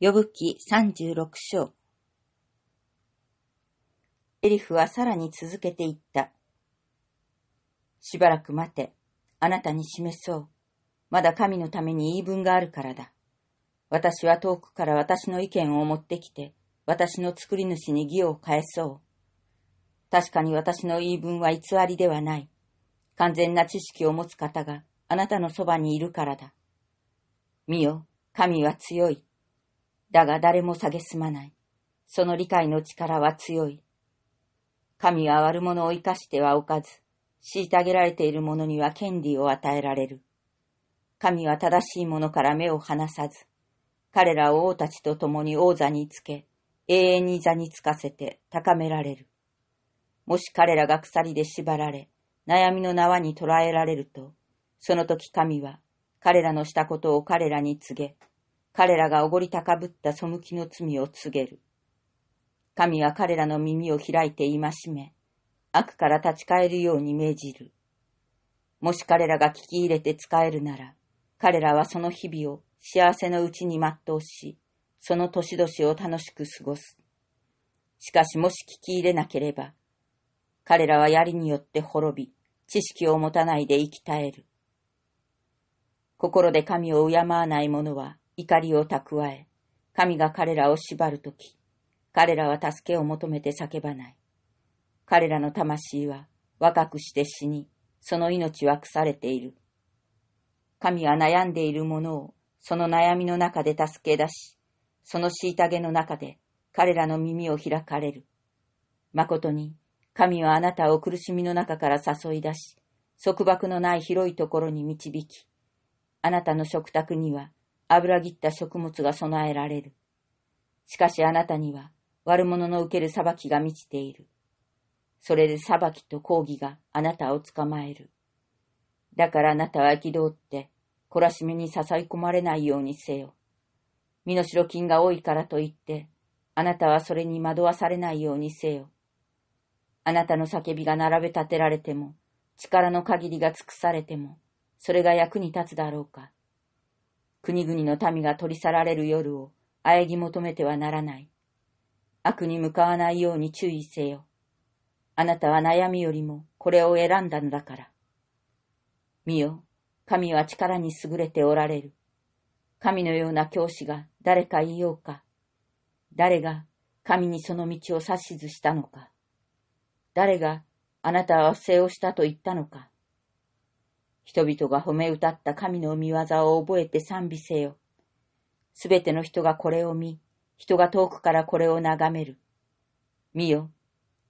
呼ぶ記三十六章。エリフはさらに続けて言った。しばらく待て。あなたに示そう。まだ神のために言い分があるからだ。私は遠くから私の意見を持ってきて、私の作り主に義を返そう。確かに私の言い分は偽りではない。完全な知識を持つ方があなたのそばにいるからだ。見よ、神は強い。だが誰も蔑まない。その理解の力は強い。神は悪者を生かしてはおかず、虐げられている者には権利を与えられる。神は正しい者から目を離さず、彼らを王たちと共に王座につけ、永遠に座につかせて高められる。もし彼らが鎖で縛られ、悩みの縄に捕らえられると、その時神は彼らのしたことを彼らに告げ、彼らがおごり高ぶった背きの罪を告げる。神は彼らの耳を開いて戒め、悪から立ち返るように命じる。もし彼らが聞き入れて使えるなら、彼らはその日々を幸せのうちに全うし、その年々を楽しく過ごす。しかしもし聞き入れなければ、彼らは槍によって滅び、知識を持たないで生き絶える。心で神を敬わない者は、怒りを蓄え、神が彼らを縛るとき、彼らは助けを求めて叫ばない。彼らの魂は若くして死に、その命は腐れている。神は悩んでいる者をその悩みの中で助け出し、その虐げの中で彼らの耳を開かれる。誠に神はあなたを苦しみの中から誘い出し、束縛のない広いところに導き、あなたの食卓には油切った食物が備えられる。しかしあなたには悪者の受ける裁きが満ちている。それで裁きと抗議があなたを捕まえる。だからあなたは憤って、懲らしみに誘い込まれないようにせよ。身代金が多いからといって、あなたはそれに惑わされないようにせよ。あなたの叫びが並べ立てられても、力の限りが尽くされても、それが役に立つだろうか。国々の民が取り去られる夜を喘ぎ求めてはならない。悪に向かわないように注意せよ。あなたは悩みよりもこれを選んだのだから。見よ、神は力に優れておられる。神のような教師が誰かいようか。誰が神にその道を指図したのか。誰があなたは不正をしたと言ったのか。人々が褒め歌った神の見業を覚えて賛美せよ。すべての人がこれを見、人が遠くからこれを眺める。見よ、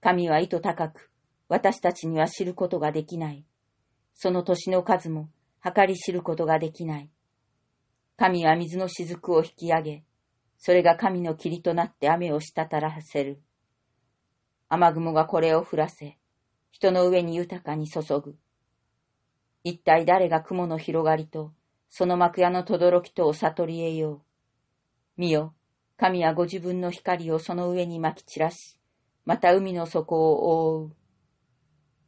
神は意図高く、私たちには知ることができない。その年の数も計り知ることができない。神は水の雫を引き上げ、それが神の霧となって雨を滴らせる。雨雲がこれを降らせ、人の上に豊かに注ぐ。一体誰が雲の広がりと、その幕屋の轟きとお悟りへよう。見よ、神はご自分の光をその上に撒き散らし、また海の底を覆う。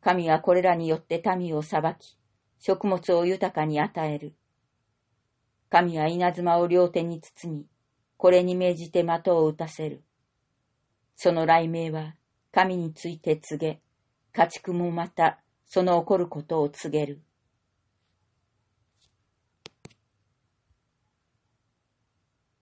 神はこれらによって民を裁き、食物を豊かに与える。神は稲妻を両手に包み、これに命じて的を打たせる。その雷鳴は神について告げ、家畜もまたその起こることを告げる。